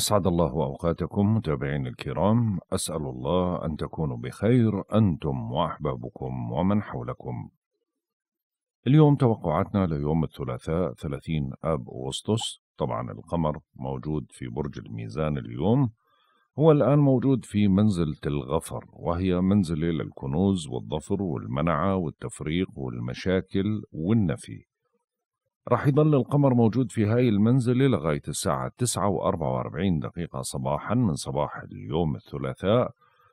أسعد الله أوقاتكم متابعين الكرام أسأل الله أن تكونوا بخير أنتم وأحبابكم ومن حولكم اليوم توقعاتنا ليوم الثلاثاء 30 آب أغسطس طبعا القمر موجود في برج الميزان اليوم هو الآن موجود في منزلة الغفر وهي منزلة للكنوز والظفر والمنعة والتفريق والمشاكل والنفي رح يضل القمر موجود في هاي المنزلة لغاية الساعة 9 و 44 دقيقة صباحا من صباح اليوم الثلاثاء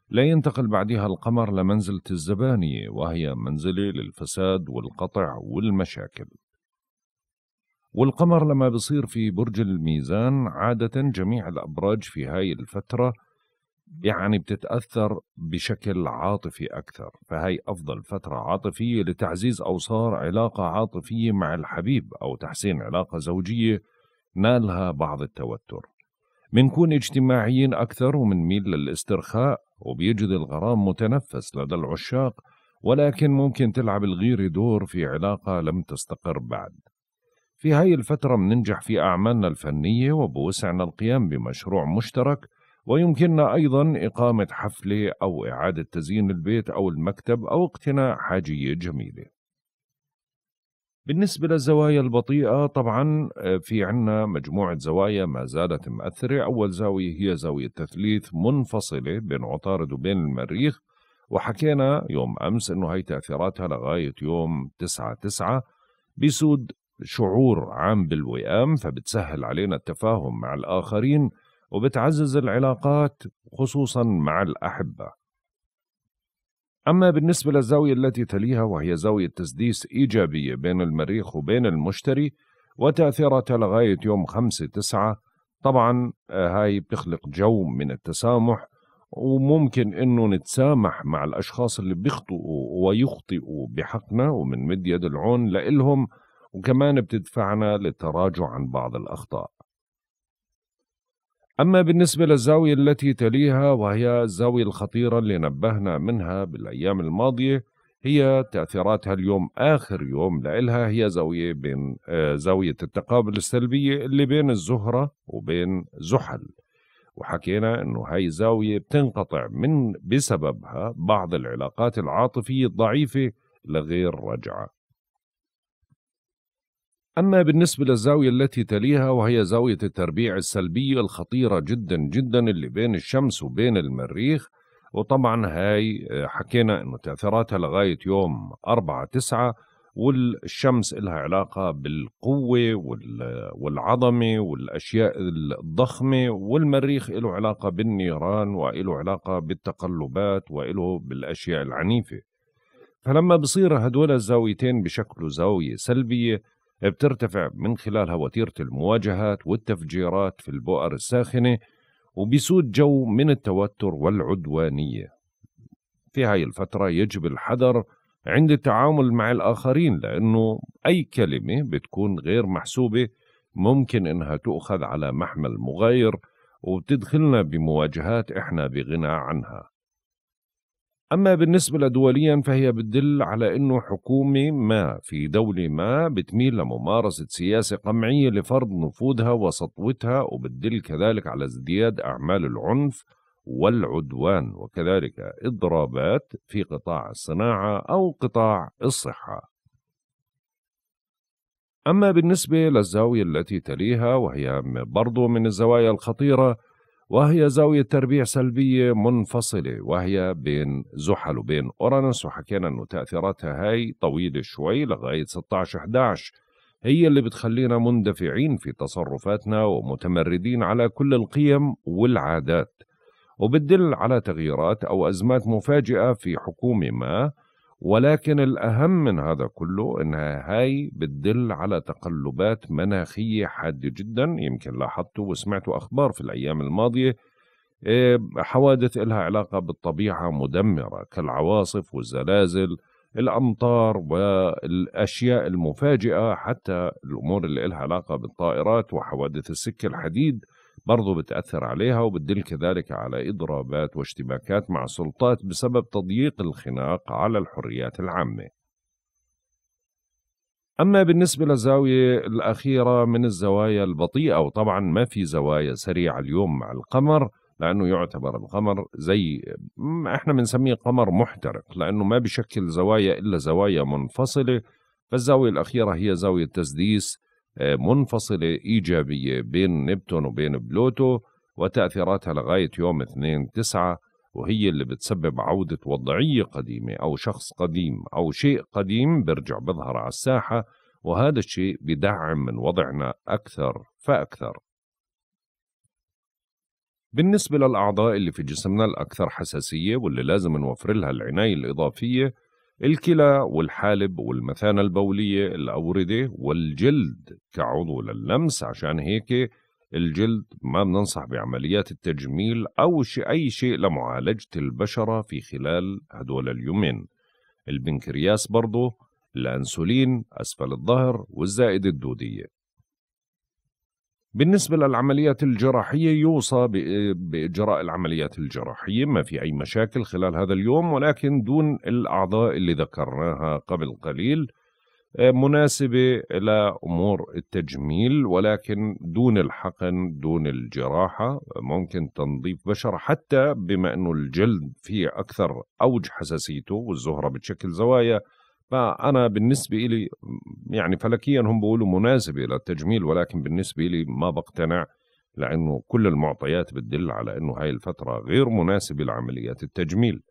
لا ينتقل بعدها القمر لمنزلة الزبانية وهي منزلة للفساد والقطع والمشاكل والقمر لما بصير في برج الميزان عادة جميع الأبراج في هاي الفترة يعني بتتأثر بشكل عاطفي أكثر فهي أفضل فترة عاطفية لتعزيز أوصار علاقة عاطفية مع الحبيب أو تحسين علاقة زوجية نالها بعض التوتر منكون اجتماعيين أكثر ومنميل للاسترخاء وبيجد الغرام متنفس لدى العشاق ولكن ممكن تلعب الغيرة دور في علاقة لم تستقر بعد في هاي الفترة مننجح في أعمالنا الفنية وبوسعنا القيام بمشروع مشترك ويمكننا أيضا إقامة حفلة أو إعادة تزيين البيت أو المكتب أو اقتناء حاجية جميلة بالنسبة للزوايا البطيئة طبعا آه، في عنا مجموعة زوايا ما زالت مأثرة أول زاوية هي زاوية تثليث منفصلة بين عطارد وبين المريخ وحكينا يوم أمس أنه هي تأثيراتها لغاية يوم 9 9 بيسود شعور عام بالوئام فبتسهل علينا التفاهم مع الآخرين وبتعزز العلاقات خصوصا مع الأحبة أما بالنسبة للزاوية التي تليها وهي زاوية تسديس إيجابية بين المريخ وبين المشتري وتأثيرها لغاية يوم 5 9 طبعا آه، هاي بتخلق جو من التسامح وممكن انه نتسامح مع الاشخاص اللي بيخطئوا ويخطئوا بحقنا ومن مد يد العون لإلهم وكمان بتدفعنا للتراجع عن بعض الاخطاء أما بالنسبة للزاوية التي تليها وهي الزاوية الخطيرة اللي نبهنا منها بالأيام الماضية هي تأثيراتها اليوم آخر يوم لإلها هي زاوية بين آه، زاوية التقابل السلبية اللي بين الزهرة وبين زحل وحكينا انه هاي زاوية بتنقطع من بسببها بعض العلاقات العاطفيه الضعيفه لغير رجعه أما بالنسبة للزاوية التي تليها وهي زاوية التربيع السلبية الخطيرة جدا جدا اللي بين الشمس وبين المريخ وطبعا هاي آه، حكينا انه تأثيراتها لغاية يوم 4 9 والشمس لها علاقة بالقوة والعظمة والأشياء الضخمة والمريخ له علاقة بالنيران وله علاقة بالتقلبات وله بالأشياء العنيفة فلما بصير هدول الزاويتين بشكل زاوية سلبية بترتفع من خلالها وتيرة المواجهات والتفجيرات في البؤر الساخنة وبيسود جو من التوتر والعدوانية في هاي الفترة يجب الحذر عند التعامل مع الآخرين لأنه أي كلمة بتكون غير محسوبة ممكن إنها تؤخذ على محمل مغاير وبتدخلنا بمواجهات إحنا بغنى عنها أما بالنسبة لدوليا فهي بتدل على أنه حكومة ما في دولة ما بتميل لممارسة سياسة قمعية لفرض نفوذها وسطوتها وبتدل كذلك على ازدياد أعمال العنف والعدوان وكذلك إضرابات في قطاع الصناعة أو قطاع الصحة أما بالنسبة للزاوية التي تليها وهي برضو من الزوايا الخطيرة وهي زاوية تربيع سلبية منفصلة وهي بين زحل وبين أورانوس وحكينا أنه تأثيراتها هاي طويلة شوي لغاية 16-11 هي اللي بتخلينا مندفعين في تصرفاتنا ومتمردين على كل القيم والعادات وبتدل على تغييرات أو أزمات مفاجئة في حكومة ما ولكن الأهم من هذا كله إنها هاي بتدل على تقلبات مناخية حادة جدا يمكن لاحظتوا وسمعتوا أخبار في الأيام الماضية إيه، حوادث لها علاقة بالطبيعة مدمرة كالعواصف والزلازل الأمطار والأشياء المفاجئة حتى الأمور اللي لها علاقة بالطائرات وحوادث السكة الحديد برضو بتأثر عليها وبتدل كذلك على إضرابات واشتباكات مع السلطات بسبب تضييق الخناق على الحريات العامة أما بالنسبة للزاوية الأخيرة من الزوايا البطيئة وطبعا ما في زوايا سريعة اليوم مع القمر لأنه يعتبر القمر زي إحنا بنسميه قمر محترق لأنه ما بشكل زوايا إلا زوايا منفصلة فالزاوية الأخيرة هي زاوية تسديس منفصلة إيجابية بين نبتون وبين بلوتو وتأثيراتها لغاية يوم 2 9 وهي اللي بتسبب عودة وضعية قديمة أو شخص قديم أو شيء قديم بيرجع بظهر على الساحة وهذا الشيء بدعم من وضعنا أكثر فأكثر بالنسبة للأعضاء اللي في جسمنا الأكثر حساسية واللي لازم نوفر لها العناية الإضافية الكلى والحالب والمثانة البولية الأوردة والجلد كعضو للمس عشان هيك الجلد ما بننصح بعمليات التجميل أو أي شيء لمعالجة البشرة في خلال هدول اليومين البنكرياس برضه الأنسولين أسفل الظهر والزائدة الدودية بالنسبة للعمليات الجراحية يوصى بإجراء العمليات الجراحية ما في أي مشاكل خلال هذا اليوم ولكن دون الأعضاء اللي ذكرناها قبل قليل آه، مناسبة لأمور التجميل ولكن دون الحقن دون الجراحة ممكن تنظيف بشرة حتى بما أنه الجلد فيه أكثر أوج حساسيته والزهرة بتشكل زوايا فأنا بالنسبة لي يعني فلكيا هم بيقولوا مناسبة للتجميل ولكن بالنسبة لي ما بقتنع لأنه كل المعطيات بتدل على أنه هاي الفترة غير مناسبة لعمليات التجميل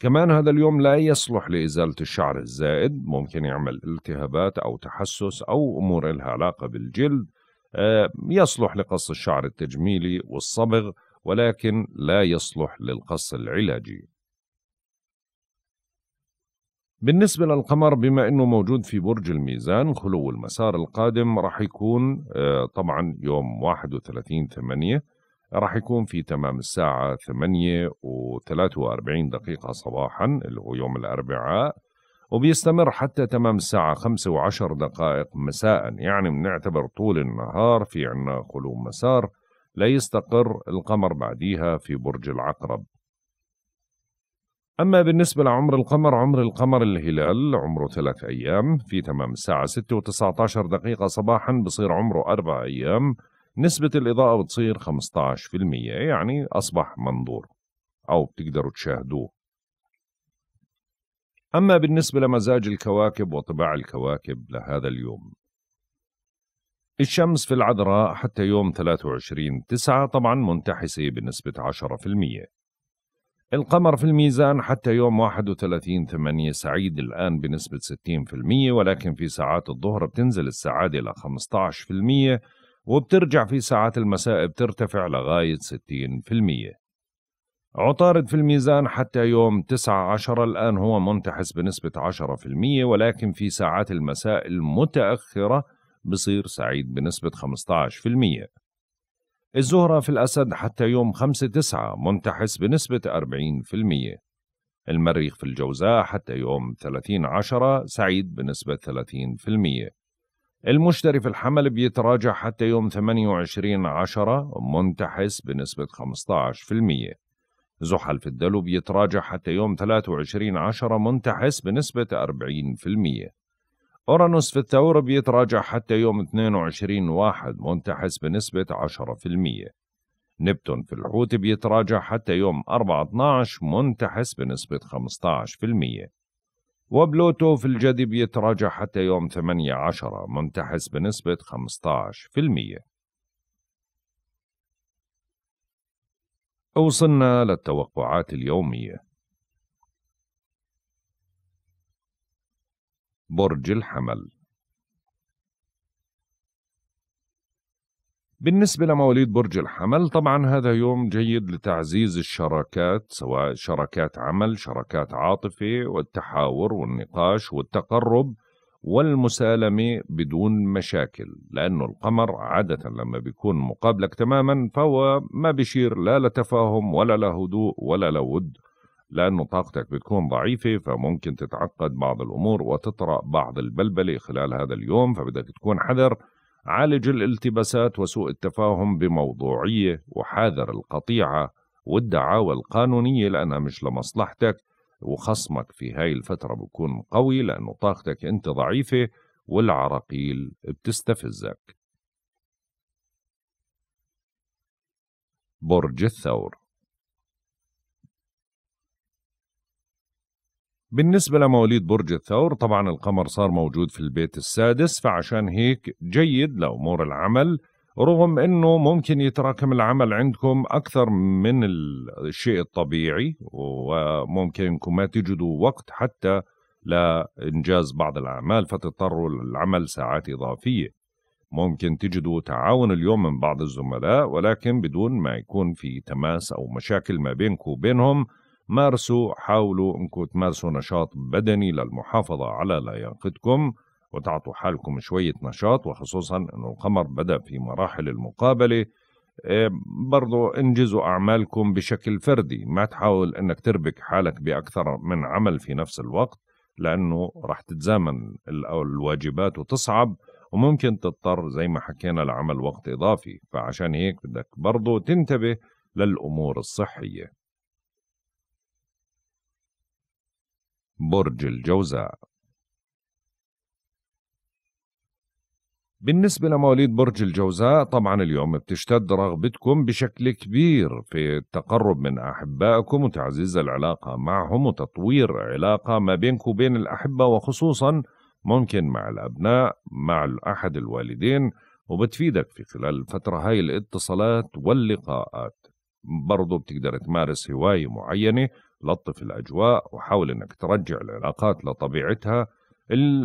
كمان هذا اليوم لا يصلح لإزالة الشعر الزائد ممكن يعمل التهابات أو تحسس أو أمور لها علاقة بالجلد آه، يصلح لقص الشعر التجميلي والصبغ ولكن لا يصلح للقص العلاجي بالنسبة للقمر بما أنه موجود في برج الميزان خلو المسار القادم راح يكون آه، طبعا يوم 31 8 راح يكون في تمام الساعة 8 و43 دقيقة صباحا اللي هو يوم الأربعاء وبيستمر حتى تمام الساعة 5 و10 دقائق مساء يعني بنعتبر طول النهار في عنا خلو مسار لا يستقر القمر بعديها في برج العقرب أما بالنسبة لعمر القمر عمر القمر الهلال عمره ثلاث أيام في تمام الساعة 6 و 19 دقيقة صباحا بصير عمره أربع أيام نسبة الإضاءة بتصير 15% يعني أصبح منظور أو بتقدروا تشاهدوه أما بالنسبة لمزاج الكواكب وطباع الكواكب لهذا اليوم الشمس في العذراء حتى يوم 23 تسعة طبعا منتحسة بنسبة 10% القمر في الميزان حتى يوم 31 8 سعيد الآن بنسبة 60% ولكن في ساعات الظهر بتنزل السعادة إلى 15% وبترجع في ساعات المساء بترتفع لغاية 60% عطارد في الميزان حتى يوم تسعة عشر الآن هو منتحس بنسبة 10% ولكن في ساعات المساء المتأخرة بصير سعيد بنسبة 15% الزهرة في الأسد حتى يوم 5 9 منتحس بنسبة 40% المريخ في الجوزاء حتى يوم 30 10 سعيد بنسبة 30% المشتري في الحمل بيتراجع حتى يوم 28 10 منتحس بنسبة 15% زحل في الدلو بيتراجع حتى يوم 23 10 منتحس بنسبة 40% أورانوس في الثور بيتراجع حتى يوم 22 واحد منتحس بنسبة 10% نبتون في الحوت بيتراجع حتى يوم 4-12 منتحس بنسبة 15% وبلوتو في الجدي بيتراجع حتى يوم 8-10 منتحس بنسبة 15% وصلنا للتوقعات اليومية برج الحمل بالنسبة لمواليد برج الحمل طبعا هذا يوم جيد لتعزيز الشراكات سواء شراكات عمل شراكات عاطفة والتحاور والنقاش والتقرب والمسالمة بدون مشاكل لأنه القمر عادة لما بيكون مقابلك تماما فهو ما بيشير لا لتفاهم ولا لهدوء ولا لود لأنه طاقتك بتكون ضعيفة فممكن تتعقد بعض الأمور وتطرأ بعض البلبلة خلال هذا اليوم فبدك تكون حذر عالج الالتباسات وسوء التفاهم بموضوعية وحاذر القطيعة والدعاوى القانونية لأنها مش لمصلحتك وخصمك في هاي الفترة بكون قوي لأنه طاقتك أنت ضعيفة والعراقيل بتستفزك برج الثور بالنسبة لمواليد برج الثور طبعا القمر صار موجود في البيت السادس فعشان هيك جيد لأمور العمل رغم انه ممكن يتراكم العمل عندكم اكثر من الشيء الطبيعي وممكن انكم ما تجدوا وقت حتى لانجاز بعض الاعمال فتضطروا للعمل ساعات اضافيه ممكن تجدوا تعاون اليوم من بعض الزملاء ولكن بدون ما يكون في تماس او مشاكل ما بينكم وبينهم مارسوا حاولوا انكم تمارسوا نشاط بدني للمحافظة على لياقتكم وتعطوا حالكم شوية نشاط وخصوصا انه القمر بدأ في مراحل المقابلة إيه، برضو انجزوا أعمالكم بشكل فردي ما تحاول أنك تربك حالك بأكثر من عمل في نفس الوقت لأنه راح تتزامن الواجبات وتصعب وممكن تضطر زي ما حكينا لعمل وقت إضافي فعشان هيك بدك برضو تنتبه للأمور الصحية برج الجوزاء بالنسبة لمواليد برج الجوزاء طبعا اليوم بتشتد رغبتكم بشكل كبير في التقرب من أحبائكم وتعزيز العلاقة معهم وتطوير علاقة ما بينك وبين الأحبة وخصوصا ممكن مع الأبناء مع أحد الوالدين وبتفيدك في خلال الفترة هاي الاتصالات واللقاءات برضو بتقدر تمارس هواية معينة لطف الأجواء وحاول أنك ترجع العلاقات لطبيعتها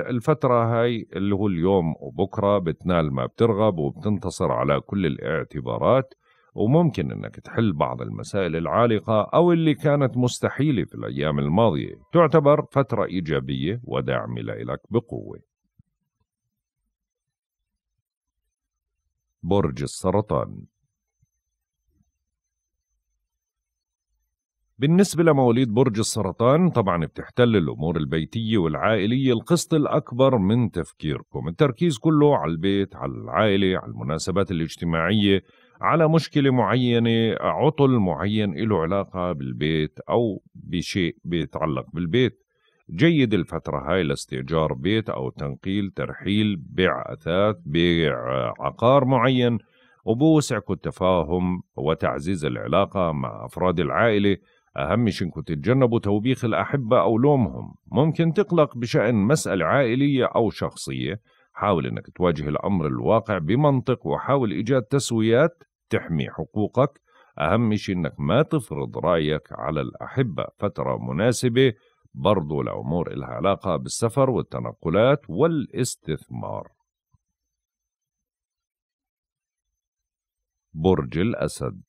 الفترة هاي اللي هو اليوم وبكرة بتنال ما بترغب وبتنتصر على كل الاعتبارات وممكن أنك تحل بعض المسائل العالقة أو اللي كانت مستحيلة في الأيام الماضية تعتبر فترة إيجابية وداعمة لك بقوة برج السرطان بالنسبة لمواليد برج السرطان طبعا بتحتل الأمور البيتية والعائلية القسط الأكبر من تفكيركم التركيز كله على البيت على العائلة على المناسبات الاجتماعية على مشكلة معينة عطل معين له علاقة بالبيت أو بشيء بيتعلق بالبيت جيد الفترة هاي لاستئجار بيت أو تنقيل ترحيل بيع أثاث بيع عقار معين وبوسعكم التفاهم وتعزيز العلاقة مع أفراد العائلة أهم إنكم تتجنبوا توبيخ الأحبة أو لومهم ممكن تقلق بشأن مسألة عائلية أو شخصية حاول أنك تواجه الأمر الواقع بمنطق وحاول إيجاد تسويات تحمي حقوقك أهم شيء أنك ما تفرض رأيك على الأحبة فترة مناسبة برضو الأمور إلها علاقة بالسفر والتنقلات والاستثمار برج الأسد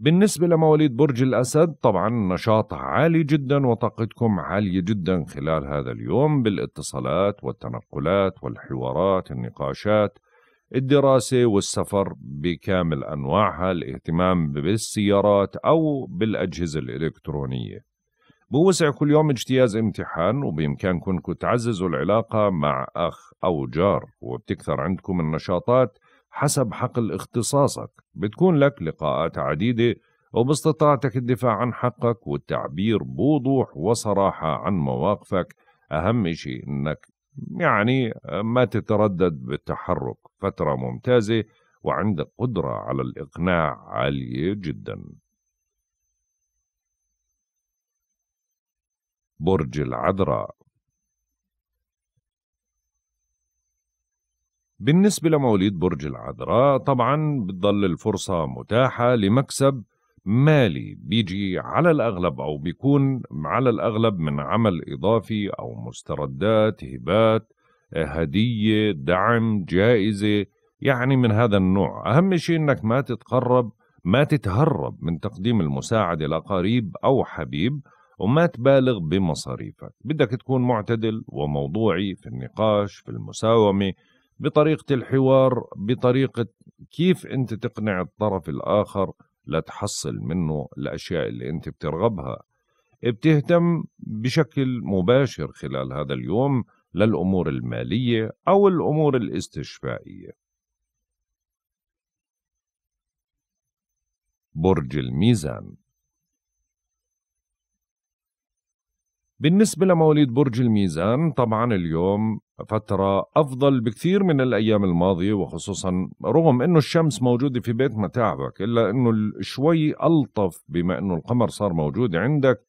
بالنسبة لمواليد برج الأسد طبعا نشاط عالي جدا وطاقتكم عالية جدا خلال هذا اليوم بالاتصالات والتنقلات والحوارات النقاشات الدراسة والسفر بكامل أنواعها الاهتمام بالسيارات أو بالأجهزة الإلكترونية بوسع كل يوم اجتياز امتحان وبإمكانكم تعززوا العلاقة مع أخ أو جار وبتكثر عندكم النشاطات حسب حقل اختصاصك بتكون لك لقاءات عديدة وباستطاعتك الدفاع عن حقك والتعبير بوضوح وصراحة عن مواقفك أهم شيء أنك يعني ما تتردد بالتحرك فترة ممتازة وعندك قدرة على الإقناع عالية جدا برج العذراء بالنسبة لمواليد برج العذراء طبعا بتضل الفرصة متاحة لمكسب مالي بيجي على الأغلب أو بيكون على الأغلب من عمل إضافي أو مستردات هبات هدية دعم جائزة يعني من هذا النوع أهم شيء أنك ما تتقرب ما تتهرب من تقديم المساعدة لقريب أو حبيب وما تبالغ بمصاريفك بدك تكون معتدل وموضوعي في النقاش في المساومة بطريقه الحوار بطريقه كيف انت تقنع الطرف الاخر لتحصل منه الاشياء اللي انت بترغبها بتهتم بشكل مباشر خلال هذا اليوم للامور الماليه او الامور الاستشفائيه برج الميزان بالنسبة لمواليد برج الميزان طبعا اليوم فترة أفضل بكثير من الأيام الماضية وخصوصا رغم أنه الشمس موجودة في بيت متاعبك إلا أنه شوي ألطف بما أنه القمر صار موجود عندك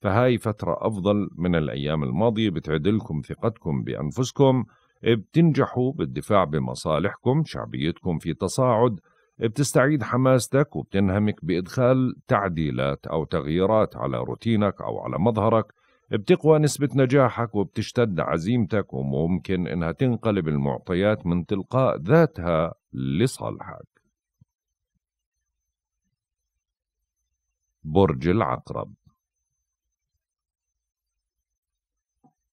فهاي فترة أفضل من الأيام الماضية بتعدلكم ثقتكم بأنفسكم بتنجحوا بالدفاع بمصالحكم شعبيتكم في تصاعد بتستعيد حماستك وبتنهمك بإدخال تعديلات أو تغييرات على روتينك أو على مظهرك بتقوى نسبة نجاحك وبتشتد عزيمتك وممكن إنها تنقلب المعطيات من تلقاء ذاتها لصالحك برج العقرب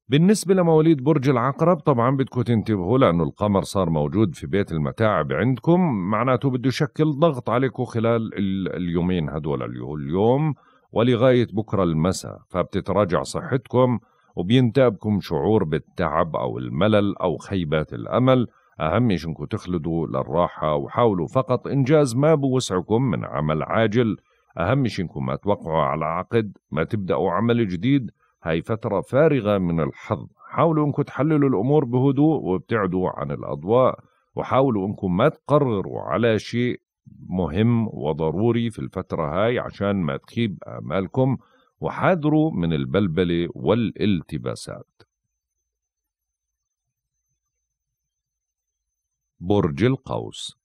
بالنسبة لمواليد برج العقرب طبعا بدكم تنتبهوا لأنه القمر صار موجود في بيت المتاعب عندكم معناته بده يشكل ضغط عليكم خلال اليومين هدول اليوم ولغاية بكرة المساء فبتتراجع صحتكم وبينتابكم شعور بالتعب أو الملل أو خيبات الأمل أهم شيء إنكم تخلدوا للراحة وحاولوا فقط إنجاز ما بوسعكم من عمل عاجل أهم شيء إنكم ما توقعوا على عقد ما تبدأوا عمل جديد هاي فترة فارغة من الحظ حاولوا إنكم تحللوا الأمور بهدوء وابتعدوا عن الأضواء وحاولوا إنكم ما تقرروا على شيء مهم وضروري في الفترة هاي عشان ما تخيب آمالكم وحاذروا من البلبلة والالتباسات برج القوس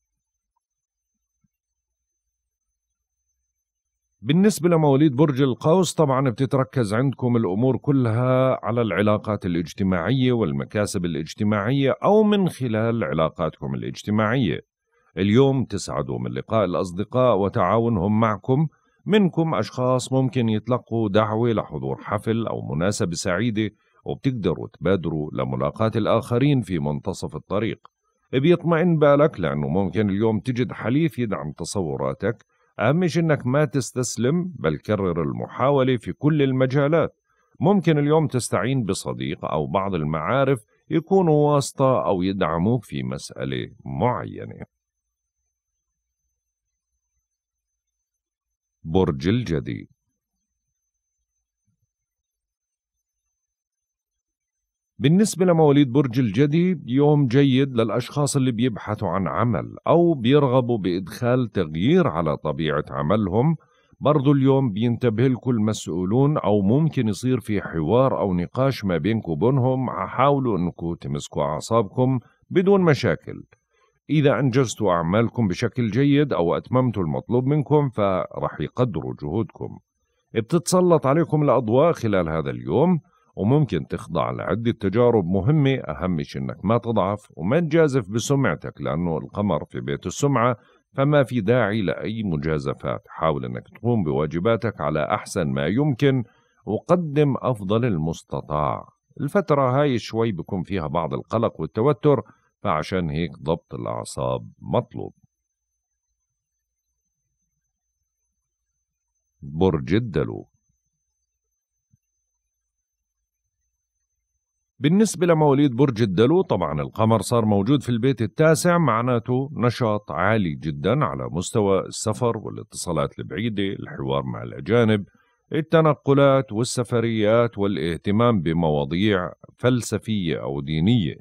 بالنسبة لمواليد برج القوس طبعا بتتركز عندكم الأمور كلها على العلاقات الاجتماعية والمكاسب الاجتماعية أو من خلال علاقاتكم الاجتماعية اليوم تسعدوا من لقاء الأصدقاء وتعاونهم معكم منكم أشخاص ممكن يتلقوا دعوة لحضور حفل أو مناسبة سعيدة وبتقدروا تبادروا لملاقاة الآخرين في منتصف الطريق بيطمئن بالك لأنه ممكن اليوم تجد حليف يدعم تصوراتك أهم شيء إنك ما تستسلم بل كرر المحاولة في كل المجالات ممكن اليوم تستعين بصديق أو بعض المعارف يكونوا واسطة أو يدعموك في مسألة معينة برج الجدي بالنسبة لمواليد برج الجدي يوم جيد للأشخاص اللي بيبحثوا عن عمل أو بيرغبوا بإدخال تغيير على طبيعة عملهم برضو اليوم بينتبه لكم المسؤولون أو ممكن يصير في حوار أو نقاش ما بينكم وبينهم حاولوا أنكم تمسكوا أعصابكم بدون مشاكل إذا أنجزتوا أعمالكم بشكل جيد أو أتممتوا المطلوب منكم فرح يقدروا جهودكم بتتسلط عليكم الأضواء خلال هذا اليوم وممكن تخضع لعدة تجارب مهمة أهم شيء إنك ما تضعف وما تجازف بسمعتك لأنه القمر في بيت السمعة فما في داعي لأي مجازفات حاول أنك تقوم بواجباتك على أحسن ما يمكن وقدم أفضل المستطاع الفترة هاي شوي بكون فيها بعض القلق والتوتر فعشان هيك ضبط الأعصاب مطلوب برج الدلو بالنسبة لمواليد برج الدلو طبعا القمر صار موجود في البيت التاسع معناته نشاط عالي جدا على مستوى السفر والاتصالات البعيدة الحوار مع الأجانب التنقلات والسفريات والاهتمام بمواضيع فلسفية أو دينية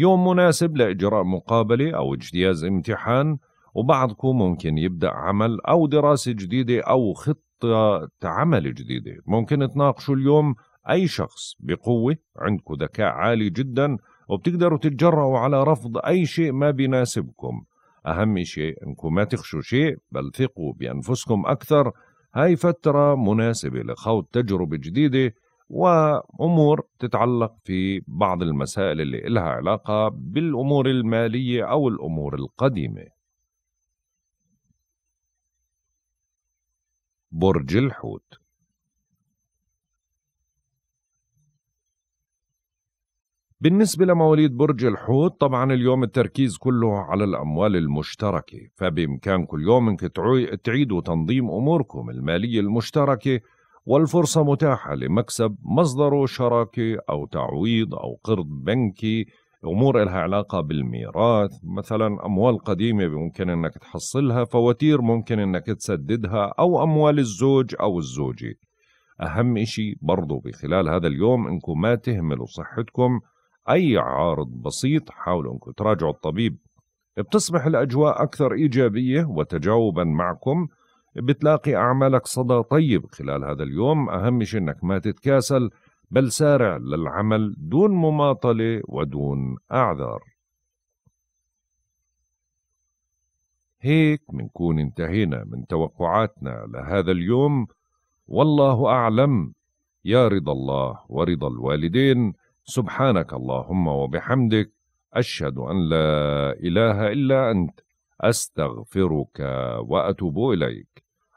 يوم مناسب لإجراء مقابلة أو اجتياز امتحان وبعضكم ممكن يبدأ عمل أو دراسة جديدة أو خطة عمل جديدة ممكن تناقشوا اليوم أي شخص بقوة عندكم ذكاء عالي جدا وبتقدروا تتجرأوا على رفض أي شيء ما بيناسبكم أهم شيء أنكم ما تخشوا شيء بل ثقوا بأنفسكم أكثر هاي فترة مناسبة لخوض تجربة جديدة وأمور تتعلق في بعض المسائل اللي إلها علاقة بالأمور المالية أو الأمور القديمة برج الحوت بالنسبة لمواليد برج الحوت طبعا اليوم التركيز كله على الأموال المشتركة فبإمكانكم اليوم أنك تعيدوا تنظيم أموركم المالية المشتركة والفرصة متاحة لمكسب مصدره شراكة أو تعويض أو قرض بنكي أمور لها علاقة بالميراث مثلا أموال قديمة ممكن أنك تحصلها فواتير ممكن أنك تسددها أو أموال الزوج أو الزوجة أهم إشي برضو بخلال هذا اليوم أنكم ما تهملوا صحتكم أي عارض بسيط حاولوا أنكم تراجعوا الطبيب بتصبح الأجواء أكثر إيجابية وتجاوبا معكم بتلاقي أعمالك صدى طيب خلال هذا اليوم أهم شيء أنك ما تتكاسل بل سارع للعمل دون مماطلة ودون أعذار هيك منكون انتهينا من توقعاتنا لهذا اليوم والله أعلم يا رضا الله ورضا الوالدين سبحانك اللهم وبحمدك أشهد أن لا إله إلا أنت أستغفرك وأتوب إليك